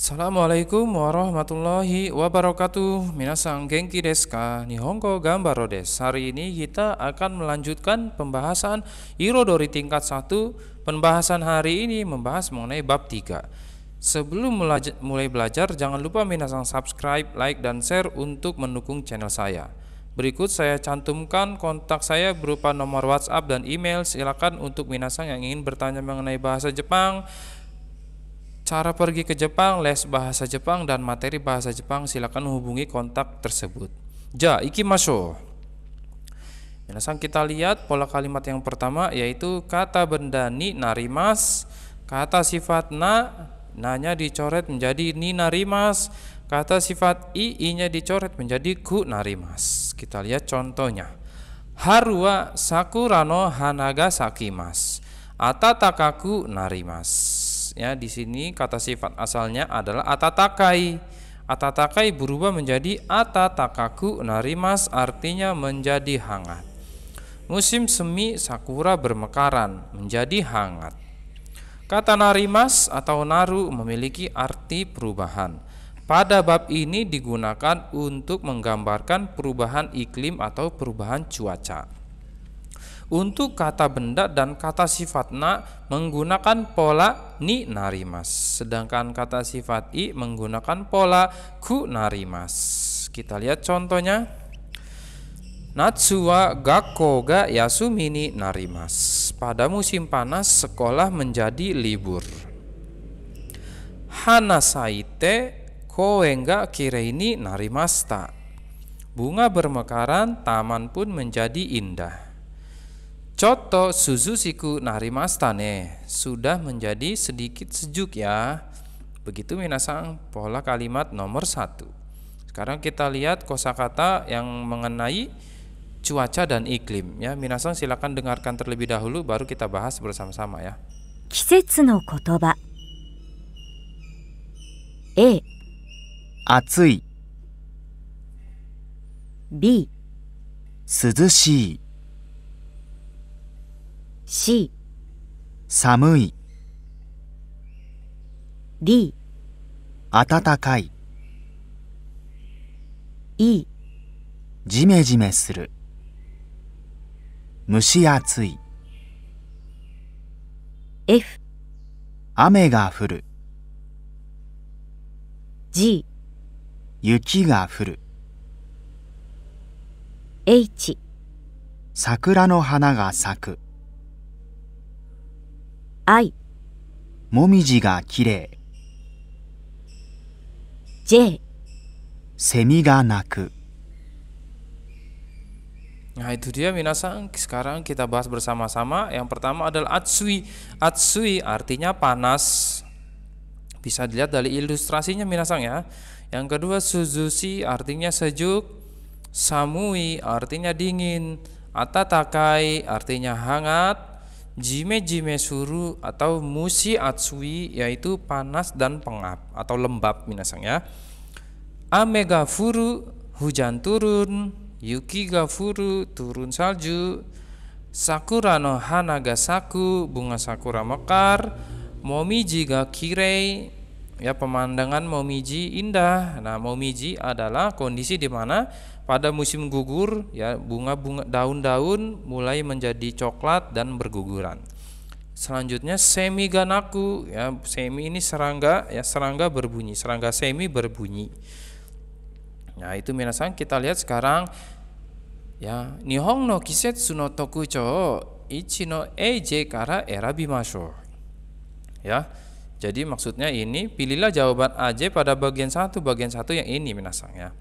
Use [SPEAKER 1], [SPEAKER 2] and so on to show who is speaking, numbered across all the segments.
[SPEAKER 1] Assalamualaikum warahmatullahi wabarakatuh Minasang Genki Deska Nihongo Gambaro Des Hari ini kita akan melanjutkan pembahasan Irodori tingkat 1 Pembahasan hari ini membahas mengenai bab 3 Sebelum mulai belajar, jangan lupa Minasang subscribe, like, dan share untuk mendukung channel saya. Berikut saya cantumkan kontak saya berupa nomor WhatsApp dan email. Silakan untuk Minasang yang ingin bertanya mengenai bahasa Jepang, Cara pergi ke Jepang, les bahasa Jepang dan materi bahasa Jepang silakan hubungi kontak tersebut. Ja, iki maso. Minasan kita lihat pola kalimat yang pertama yaitu kata benda ni narimas, kata sifat na nanya dicoret menjadi ni narimas, kata sifat i i-nya dicoret menjadi ku narimas. Kita lihat contohnya. harua sakurano hanaga sakimas. Atatakaku narimas ya di sini kata sifat asalnya adalah atatakai. Atatakai berubah menjadi atatakaku narimas artinya menjadi hangat. Musim semi sakura bermekaran menjadi hangat. Kata narimas atau naru memiliki arti perubahan. Pada bab ini digunakan untuk menggambarkan perubahan iklim atau perubahan cuaca untuk kata benda dan kata sifat na menggunakan pola ni narimas sedangkan kata sifat i menggunakan pola ku narimas kita lihat contohnya Natsuwa gakko ga yasumi narimas pada musim panas sekolah menjadi libur Hanasaite koenga kireini narimasta bunga bermekaran taman pun menjadi indah Contoh Suzushiku narimasta sudah menjadi sedikit sejuk ya. Begitu minasang pola kalimat nomor satu. Sekarang kita lihat kosakata yang mengenai cuaca dan iklim ya. Minasang silakan dengarkan terlebih dahulu baru kita bahas bersama-sama ya.
[SPEAKER 2] Kisetsu no kotoba.
[SPEAKER 3] A. Atsui. B. Suzushii. C 寒い D 暖かい E じめじめする蒸し暑い F 雨が降る G 雪が降る H 桜の花が咲く I もみじがきれい J セミが鳴く
[SPEAKER 1] Nah itu dia minasang Sekarang kita bahas bersama-sama Yang pertama adalah atsui Atsui artinya panas Bisa dilihat dari ilustrasinya minasang ya Yang kedua suzushi artinya sejuk Samui artinya dingin Atatakai artinya hangat jime jime suru atau musi atsui yaitu panas dan pengap atau lembab minasang ya ame furu hujan turun yuki furu turun salju sakura no hanaga saku bunga sakura mekar momiji ga kirei ya pemandangan Momiji indah. Nah, Momiji adalah kondisi di mana pada musim gugur ya bunga-bunga daun-daun mulai menjadi coklat dan berguguran. Selanjutnya semi ganaku ya semi ini serangga ya serangga berbunyi, serangga semi berbunyi. Nah, itu minasan kita lihat sekarang ya Nihong no kisetsu no tokucho ichi no eije kara erabimashou. Ya. Jadi maksudnya ini pilihlah jawaban AJ pada bagian satu bagian satu yang ini minasang ya.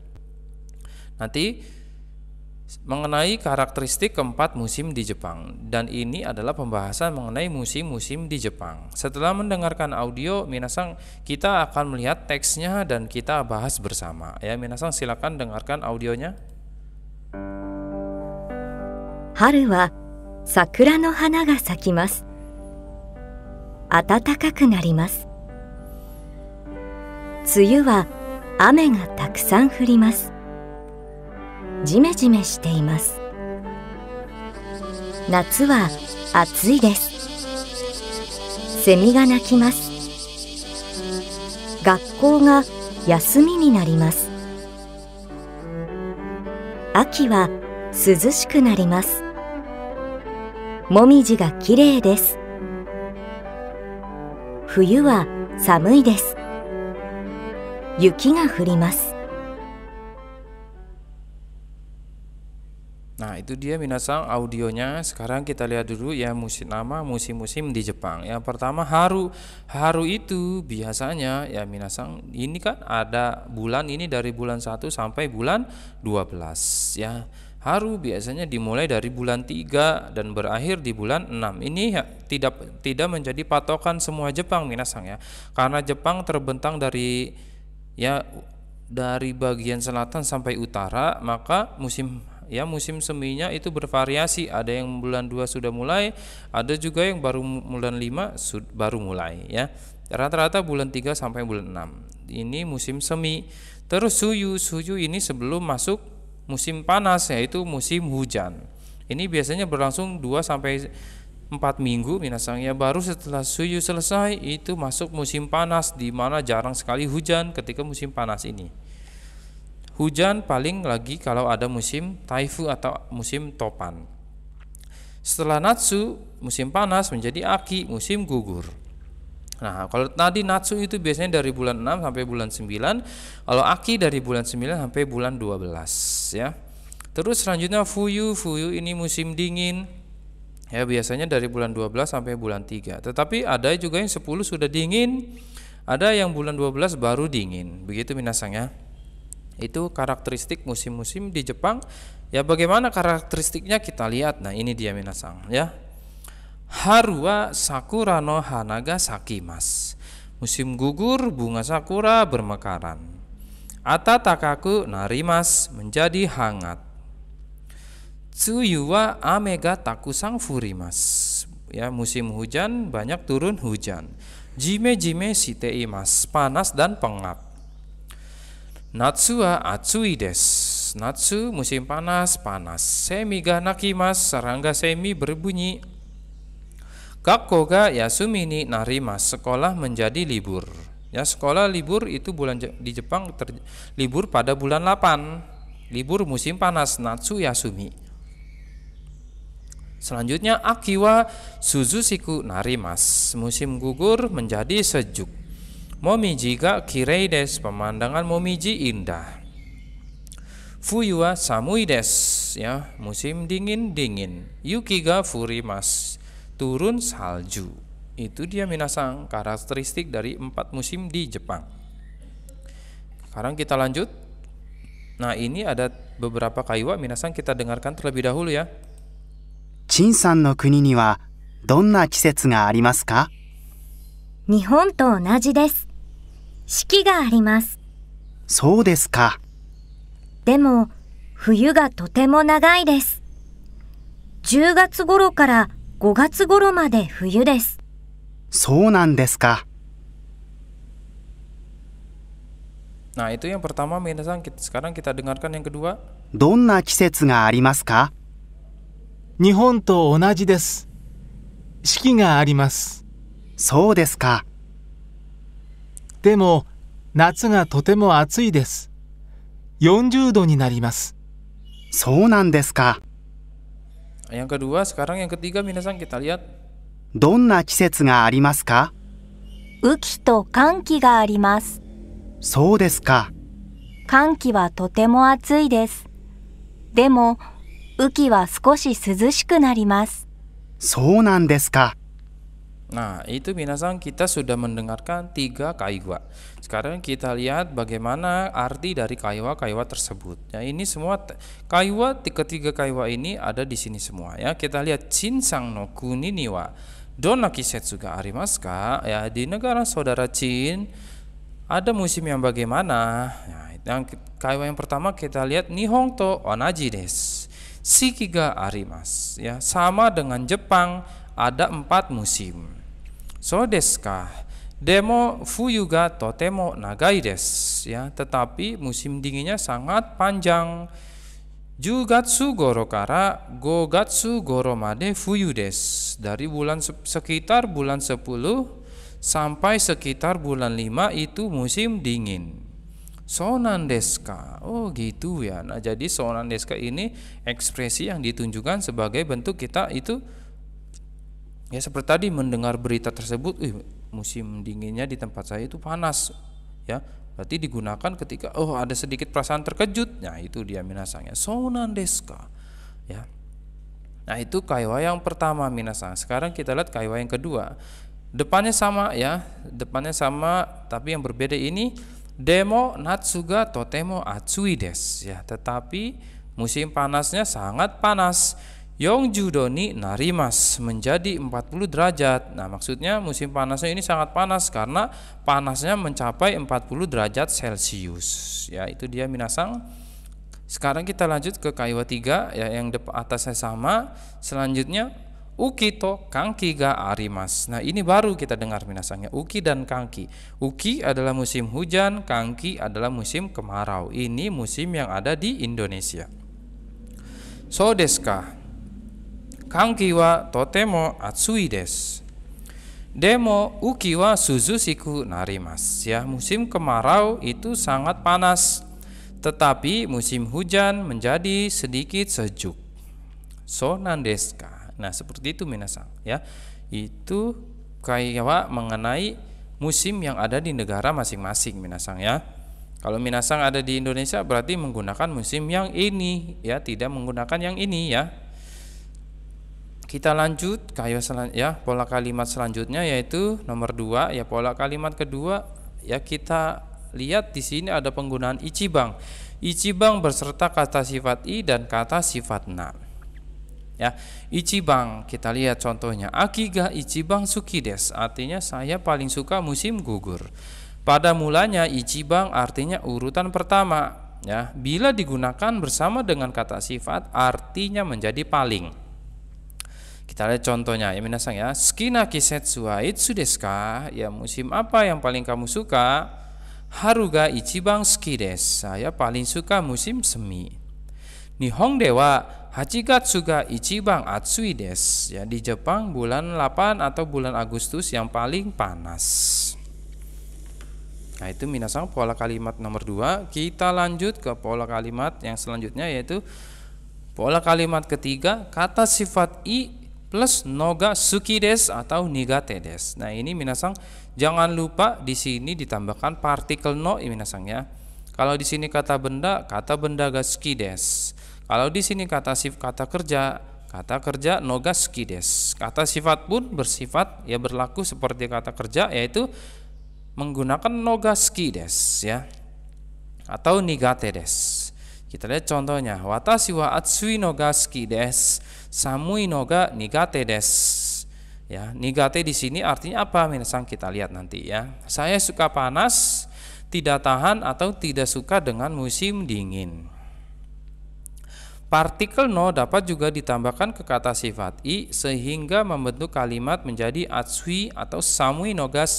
[SPEAKER 1] Nanti mengenai karakteristik keempat musim di Jepang dan ini adalah pembahasan mengenai musim-musim di Jepang. Setelah mendengarkan audio minasang kita akan melihat teksnya dan kita bahas bersama ya minasang silakan dengarkan audionya.
[SPEAKER 2] Haru wa sakura no hana ga sakimasu. 暖かくなります梅雨は雨がたくさん降りますジメジメしています夏は暑いです
[SPEAKER 3] セミが鳴きます
[SPEAKER 2] 学校が休みになります秋は涼しくなりますもみじがきれいです冬は寒いです雪が降ります
[SPEAKER 1] Nah itu dia minasang audionya Sekarang kita lihat dulu ya musim nama musim-musim di Jepang Yang pertama haru Haru itu biasanya ya minasang Ini kan ada bulan ini dari bulan 1 sampai bulan 12 ya Haru biasanya dimulai dari bulan 3 dan berakhir di bulan 6. Ini ya, tidak tidak menjadi patokan semua Jepang Minasang ya. Karena Jepang terbentang dari ya dari bagian selatan sampai utara, maka musim ya musim seminya itu bervariasi. Ada yang bulan 2 sudah mulai, ada juga yang baru bulan 5 baru mulai ya. Rata-rata bulan 3 sampai bulan 6. Ini musim semi. Terus suyu, suyu ini sebelum masuk musim panas yaitu musim hujan. Ini biasanya berlangsung 2 sampai 4 minggu ya baru setelah suyu selesai itu masuk musim panas di mana jarang sekali hujan ketika musim panas ini. Hujan paling lagi kalau ada musim taifu atau musim topan. Setelah natsu, musim panas menjadi aki, musim gugur. Nah, kalau tadi natsu itu biasanya dari bulan 6 sampai bulan 9, kalau aki dari bulan 9 sampai bulan 12 ya. Terus selanjutnya fuyu, fuyu ini musim dingin. Ya, biasanya dari bulan 12 sampai bulan 3. Tetapi ada juga yang 10 sudah dingin, ada yang bulan 12 baru dingin. Begitu minasang ya. Itu karakteristik musim-musim di Jepang. Ya bagaimana karakteristiknya kita lihat. Nah, ini dia minasang ya. Harua sakura no hanaga sakimas. Musim gugur bunga sakura bermekaran. Ata takaku narimas menjadi hangat. Tsuyuwa amega takusang furimas. Ya, musim hujan banyak turun hujan. Jime jime mas panas dan pengap. Natsua atsui des. Natsu musim panas, panas. Semi nakimas, serangga semi berbunyi Yasumi ini Narima sekolah menjadi libur. Ya, sekolah libur itu bulan di Jepang ter, libur pada bulan 8. Libur musim panas Natsu Yasumi. Selanjutnya Akiwa Suzusiku Narimas. Musim gugur menjadi sejuk. Momiji ga kirei des, pemandangan momiji indah. Fuyua samui des, ya, musim dingin-dingin. Yukiga furimas, turun salju. Itu dia minasang karakteristik dari empat musim di Jepang. Sekarang kita lanjut. Nah ini ada beberapa kaiwa minasang kita dengarkan terlebih dahulu ya.
[SPEAKER 3] Chin san no kuni ni wa donna kisetsu ga arimasu ka?
[SPEAKER 2] desu. Nihon onaji 日本と同 i です。四季があ a ます。
[SPEAKER 3] そうですか。
[SPEAKER 2] でも、冬がとても長いです。10月頃から5月頃まで
[SPEAKER 3] 冬です。そうなんですか。
[SPEAKER 1] Nah, itu yang pertama Minasan. Sekarang kita dengarkan yang kedua.
[SPEAKER 3] どんな季節がありますか日本と同じです。四季があります。そうですか。でも、夏がとても暑いです。40度になります。そうなんですか。
[SPEAKER 1] Yang kedua, sekarang yang ketiga minasan kita lihat.
[SPEAKER 3] どんな季節がありますか
[SPEAKER 2] 雨季と寒季があります。
[SPEAKER 3] そうですか。
[SPEAKER 2] 寒季はとても暑いです。でも、雨季は少し涼しくなります。
[SPEAKER 3] そうなんですか。
[SPEAKER 1] Nah, itu binasang kita sudah mendengarkan tiga kaiwa. Sekarang kita lihat bagaimana arti dari kaiwa-kaiwa tersebut. Ya, ini semua kaiwa tiga-tiga kaiwa ini ada di sini semua ya. Kita lihat Chinsang no kuni niwa dona Kiset juga Arimaska Ya, di negara saudara Chin ada musim yang bagaimana? Ya, yang kaiwa yang pertama kita lihat Nihong to onaji des. Shikiga arimas ya sama dengan Jepang ada empat musim So deska. Demo fuyu ga totemo nagai des ya, tetapi musim dinginnya sangat panjang. Jugatsu gorokara gogatsu goromade fuyu des. Dari bulan sekitar bulan sepuluh sampai sekitar bulan lima itu musim dingin. Sonan deska. Oh gitu ya. Nah, jadi sonan deska ini ekspresi yang ditunjukkan sebagai bentuk kita itu ya seperti tadi mendengar berita tersebut Ih, musim dinginnya di tempat saya itu panas ya berarti digunakan ketika oh ada sedikit perasaan terkejut nah itu dia minasangnya sonan deska ya nah itu kaiwa yang pertama minasang sekarang kita lihat kaiwa yang kedua depannya sama ya depannya sama tapi yang berbeda ini demo natsuga totemo atsui des ya tetapi musim panasnya sangat panas Yongju Doni Narimas menjadi 40 derajat. Nah, maksudnya musim panasnya ini sangat panas karena panasnya mencapai 40 derajat Celcius. Ya, itu dia Minasang. Sekarang kita lanjut ke Kaiwa 3 ya yang depan atasnya sama. Selanjutnya Uki To Kangki ga Arimas. Nah, ini baru kita dengar Minasangnya Uki dan Kangki. Uki adalah musim hujan, Kangki adalah musim kemarau. Ini musim yang ada di Indonesia. So deska kanki wa suzusiku narimas. Ya, musim kemarau itu sangat panas. Tetapi musim hujan menjadi sedikit sejuk. So nandeska. Nah, seperti itu minasang ya. Itu kaiwa mengenai musim yang ada di negara masing-masing minasang ya. Kalau minasang ada di Indonesia berarti menggunakan musim yang ini ya, tidak menggunakan yang ini ya. Kita lanjut kayu selanjutnya, ya pola kalimat selanjutnya yaitu nomor dua ya pola kalimat kedua ya kita lihat di sini ada penggunaan ichibang. Ichibang berserta kata sifat i dan kata sifat na. Ya, ichibang kita lihat contohnya akiga ichibang sukides artinya saya paling suka musim gugur. Pada mulanya ichibang artinya urutan pertama. Ya, bila digunakan bersama dengan kata sifat artinya menjadi paling. Kita lihat contohnya ya minasang ya. skina kisetsu wa itsu desu ka? Ya musim apa yang paling kamu suka? Haruga ichibang suki desu. Saya paling suka musim semi. Nihong dewa hachigatsu ga ichibang atsui desu. Ya di Jepang bulan 8 atau bulan Agustus yang paling panas. Nah itu minasang pola kalimat nomor 2 Kita lanjut ke pola kalimat yang selanjutnya yaitu Pola kalimat ketiga, kata sifat i plus noga suki des atau nigate des. Nah, ini minasang jangan lupa di sini ditambahkan partikel no minasang ya. Kalau di sini kata benda, kata benda ga suki des. Kalau di sini kata sif kata kerja, kata kerja noga suki des. Kata sifat pun bersifat ya berlaku seperti kata kerja yaitu menggunakan noga suki des ya. Atau nigate des. Kita lihat contohnya, watashi wa atsui no ga suki des samui noga nigate des. Ya, nigate di sini artinya apa? Minasang kita lihat nanti ya. Saya suka panas, tidak tahan atau tidak suka dengan musim dingin. Partikel no dapat juga ditambahkan ke kata sifat i sehingga membentuk kalimat menjadi atsui atau samui noga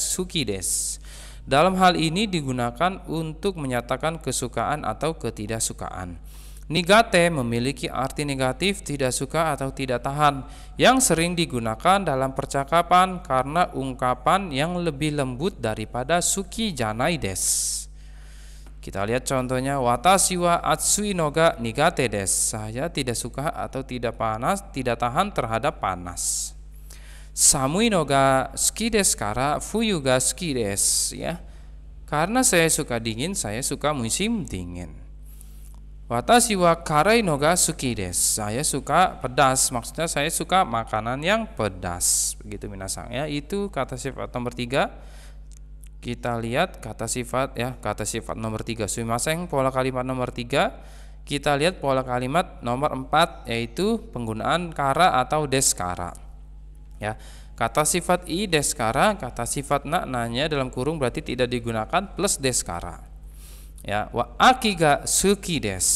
[SPEAKER 1] des Dalam hal ini digunakan untuk menyatakan kesukaan atau ketidaksukaan. Nigate memiliki arti negatif tidak suka atau tidak tahan yang sering digunakan dalam percakapan karena ungkapan yang lebih lembut daripada suki janai des. Kita lihat contohnya watashi wa atsui noga nigate des. Saya tidak suka atau tidak panas, tidak tahan terhadap panas. Samui noga suki des kara fuyu ga suki des ya. Karena saya suka dingin, saya suka musim dingin. Watashi wa karai no ga suki des, Saya suka pedas. Maksudnya saya suka makanan yang pedas. Begitu minasang ya. Itu kata sifat nomor tiga. Kita lihat kata sifat ya, kata sifat nomor tiga. Sumimaseng pola kalimat nomor tiga. Kita lihat pola kalimat nomor empat yaitu penggunaan kara atau deskara. Ya. Kata sifat i deskara, kata sifat na nanya dalam kurung berarti tidak digunakan plus deskara. Ya, suki des,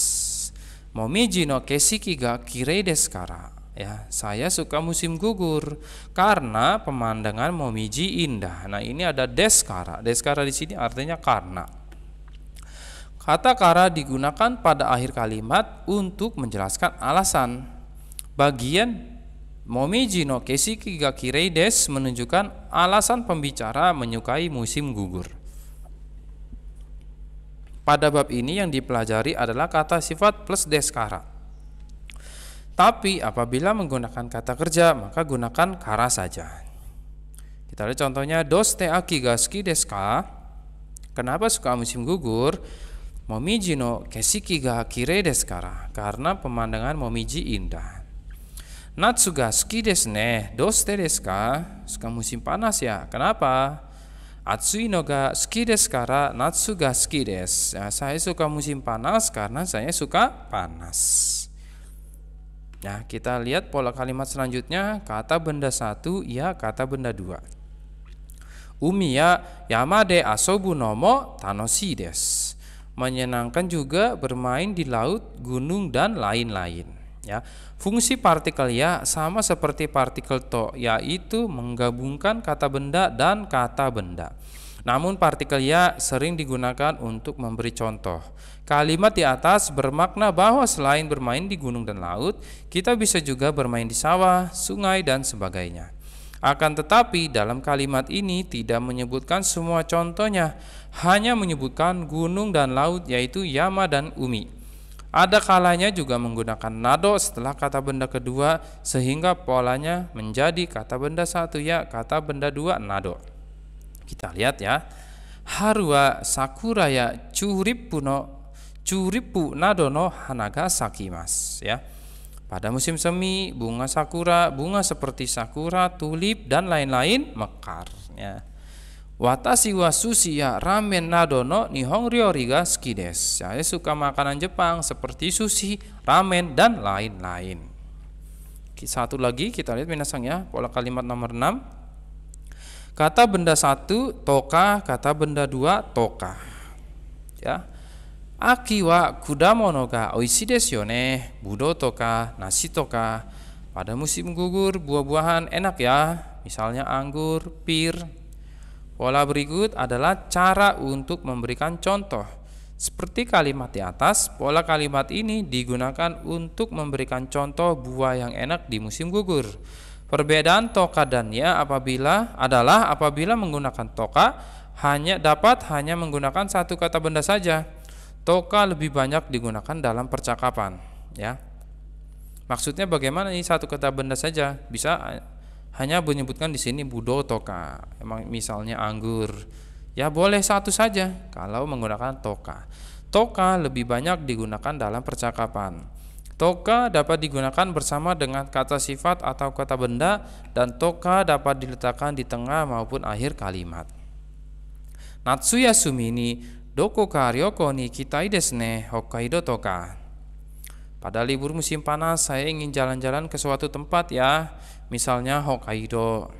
[SPEAKER 1] momiji no kesiki ga kara. Ya, saya suka musim gugur karena pemandangan momiji indah. Nah, ini ada des kara, des kara di sini artinya karena. Kata kara digunakan pada akhir kalimat untuk menjelaskan alasan. Bagian Momiji no Kesiki ga Kirei des menunjukkan alasan pembicara menyukai musim gugur. Pada bab ini yang dipelajari adalah kata sifat plus deskara. Tapi apabila menggunakan kata kerja, maka gunakan kara saja. Kita lihat contohnya dos te aki gaski deska. Kenapa suka musim gugur? Momiji no kesiki ga kire deskara karena pemandangan momiji indah. Natsugaski desu ne, dos te deska. Suka musim panas ya. Kenapa? Atsu ga suki desu kara natsu ga suki desu. Nah, saya suka musim panas karena saya suka panas. Nah, kita lihat pola kalimat selanjutnya. Kata benda satu, ya kata benda dua. Umi ya yama de asobu nomo tanoshi desu. Menyenangkan juga bermain di laut, gunung dan lain-lain. Ya, Fungsi partikel ya sama seperti partikel to, yaitu menggabungkan kata benda dan kata benda. Namun partikel ya sering digunakan untuk memberi contoh. Kalimat di atas bermakna bahwa selain bermain di gunung dan laut, kita bisa juga bermain di sawah, sungai, dan sebagainya. Akan tetapi dalam kalimat ini tidak menyebutkan semua contohnya, hanya menyebutkan gunung dan laut yaitu Yama dan Umi. Ada kalanya juga menggunakan nado setelah kata benda kedua sehingga polanya menjadi kata benda satu ya, kata benda dua nado. Kita lihat ya. Haruwa sakura ya curipu no curipu nado no hanaga sakimas ya. Pada musim semi, bunga sakura, bunga seperti sakura, tulip dan lain-lain mekar ya. Watashi wa sushi ya ramen no nihong suki skides. Saya suka makanan Jepang seperti sushi, ramen dan lain-lain. Satu lagi kita lihat minasang ya, pola kalimat nomor 6. Kata benda satu toka, kata benda dua toka. Ya. Aki wa kudamono ga oishi desu yo ne. Budo toka, nasi toka. Pada musim gugur buah-buahan enak ya. Misalnya anggur, pir, Pola berikut adalah cara untuk memberikan contoh. Seperti kalimat di atas, pola kalimat ini digunakan untuk memberikan contoh buah yang enak di musim gugur. Perbedaan toka dan ya apabila adalah apabila menggunakan toka hanya dapat hanya menggunakan satu kata benda saja. Toka lebih banyak digunakan dalam percakapan, ya. Maksudnya bagaimana ini satu kata benda saja? Bisa eh, hanya menyebutkan di sini budo toka emang misalnya anggur ya boleh satu saja kalau menggunakan toka toka lebih banyak digunakan dalam percakapan Toka dapat digunakan bersama dengan kata sifat atau kata benda dan toka dapat diletakkan di tengah maupun akhir kalimat. Natsuya sumini doko karyoko ni kitai desne Hokkaido toka. Pada libur musim panas saya ingin jalan-jalan ke suatu tempat ya misalnya Hokkaido.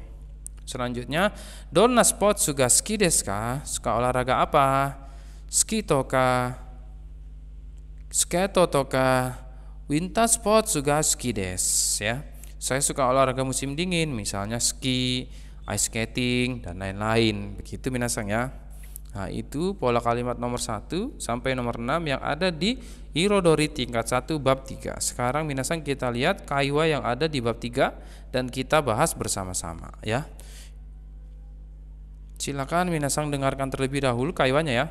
[SPEAKER 1] Selanjutnya, Dona sport suka ski deska? Suka olahraga apa? Ski toka, skato toka, winter sport suka ski des, ya. Saya suka olahraga musim dingin, misalnya ski, ice skating dan lain-lain. Begitu minasang ya. Nah, itu pola kalimat nomor 1 sampai nomor 6 yang ada di Irodori tingkat 1 bab 3. Sekarang minasan kita lihat kaiwa yang ada di bab 3 dan kita bahas bersama-sama ya. Silakan minasan dengarkan terlebih dahulu kaiwanya ya.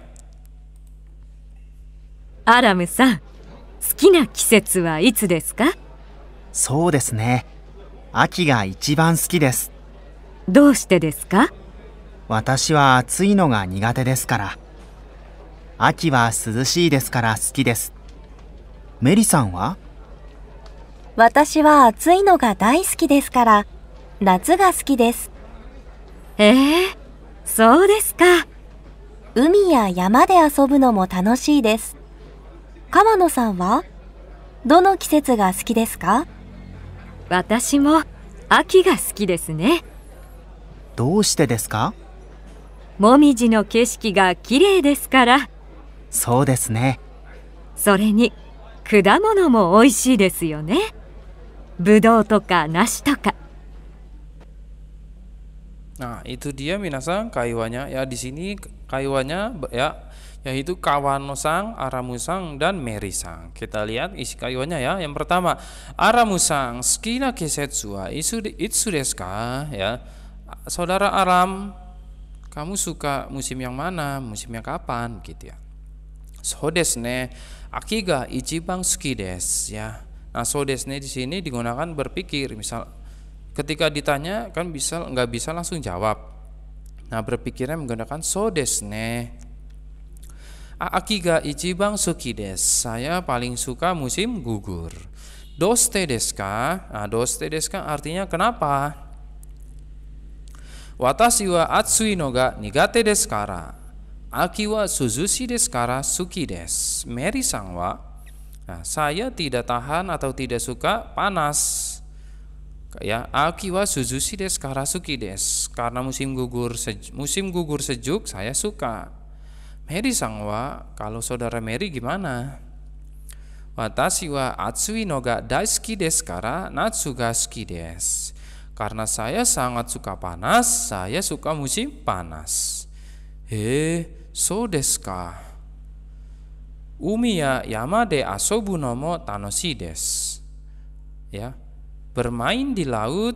[SPEAKER 2] arame san
[SPEAKER 3] ka? 私は暑いのが苦手ですから。秋は涼しいですから好きです。メリさんは
[SPEAKER 2] 私は暑いのが大好きですから、夏が好きです。ええー、そうですか。海や山で遊ぶのも楽しいです。川野さんはどの季節が好きですか私も秋が好きですね。
[SPEAKER 3] どうしてですか
[SPEAKER 2] もみじの景色が綺麗ですから
[SPEAKER 3] そうですね
[SPEAKER 2] それに果物も美味しいですよねぶどうとか梨とか
[SPEAKER 1] Nah, itu dia minasang kaiwanya ya di sini kaiwanya ya yaitu Kawanosang, Aramusang dan Merisang. Kita lihat isi kaiwanya ya. Yang pertama, Aramusang skina kisetsua isu itsudeska ya. Saudara Aram kamu suka musim yang mana, Musim yang kapan gitu ya. So desu ne, akiga ichiban suki des ya. Nah, so desne di sini digunakan berpikir. Misal ketika ditanya kan bisa nggak bisa langsung jawab. Nah, berpikirnya menggunakan so desu ne. Akiga ichiban suki des. Saya paling suka musim gugur. Doste desu Nah, doste desu artinya kenapa? Watashi wa atsui no ga nigate desu kara. Aki wa suzushi desu kara suki desu. Mary sang wa, nah, saya tidak tahan atau tidak suka panas. Ya, aki wa suzushi desu kara suki desu. Karena musim gugur sejuk, musim gugur sejuk saya suka. Mary sang wa, kalau saudara Mary gimana? Watashi wa atsui no ga daisuki desu kara ga suki desu. Karena saya sangat suka panas, saya suka musim panas. He, eh, so desu ka. Umi ya yama de asobu nomo tanoshi desu. Ya. Bermain di laut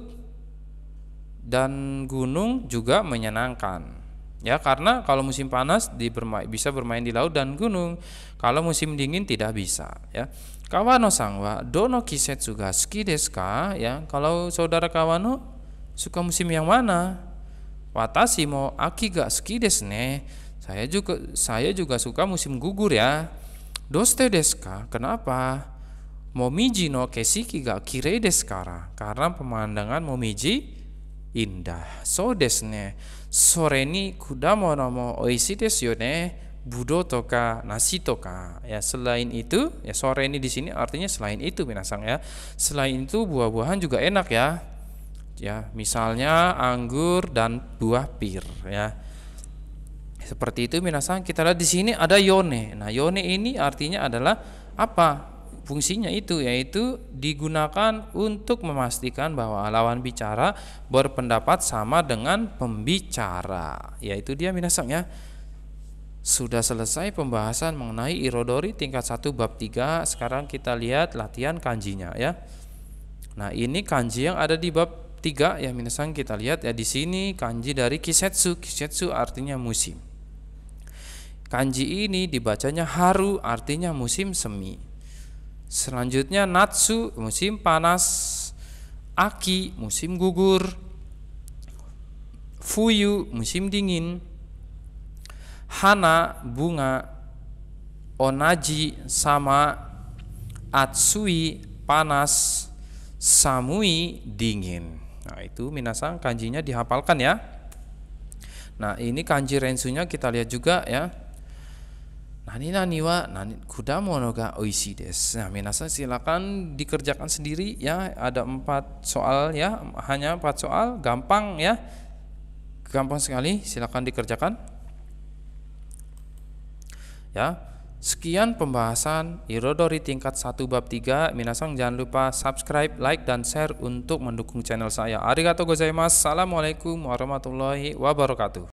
[SPEAKER 1] dan gunung juga menyenangkan ya karena kalau musim panas di bermain, bisa bermain di laut dan gunung kalau musim dingin tidak bisa ya kawano sangwa dono kiset juga suki desu ya kalau saudara kawano suka musim yang mana watashi mo aki ga suki desu ne saya juga saya juga suka musim gugur ya doste desu ka kenapa momiji no kesiki ga kirei desu kara karena pemandangan momiji Indah. sore kuda mau So ni indah そうですねそれに果物も美味しいですよね budo toka nasi toka ya selain itu ya sore ini di sini artinya selain itu minasang ya selain itu buah-buahan juga enak ya ya misalnya anggur dan buah pir ya seperti itu minasang kita lihat di sini ada yone nah yone ini artinya adalah apa Fungsinya itu yaitu digunakan untuk memastikan bahwa lawan bicara berpendapat sama dengan pembicara. Yaitu dia minasang ya. Sudah selesai pembahasan mengenai irodori tingkat 1 bab 3. Sekarang kita lihat latihan kanjinya ya. Nah, ini kanji yang ada di bab 3 ya minasang kita lihat ya di sini kanji dari kisetsu. Kisetsu artinya musim. Kanji ini dibacanya haru artinya musim semi. Selanjutnya natsu musim panas, aki musim gugur, fuyu musim dingin, hana bunga, onaji sama, atsui panas, samui dingin. Nah, itu minasang kanjinya dihafalkan ya. Nah, ini kanji rensunya kita lihat juga ya nani nani wa nani mono ga oishi des. Nah, minasa silakan dikerjakan sendiri ya. Ada empat soal ya, hanya empat soal, gampang ya. Gampang sekali, silakan dikerjakan. Ya. Sekian pembahasan Irodori tingkat satu bab tiga. Minasang jangan lupa subscribe, like dan share untuk mendukung channel saya. Arigato gozaimasu. Assalamualaikum warahmatullahi wabarakatuh.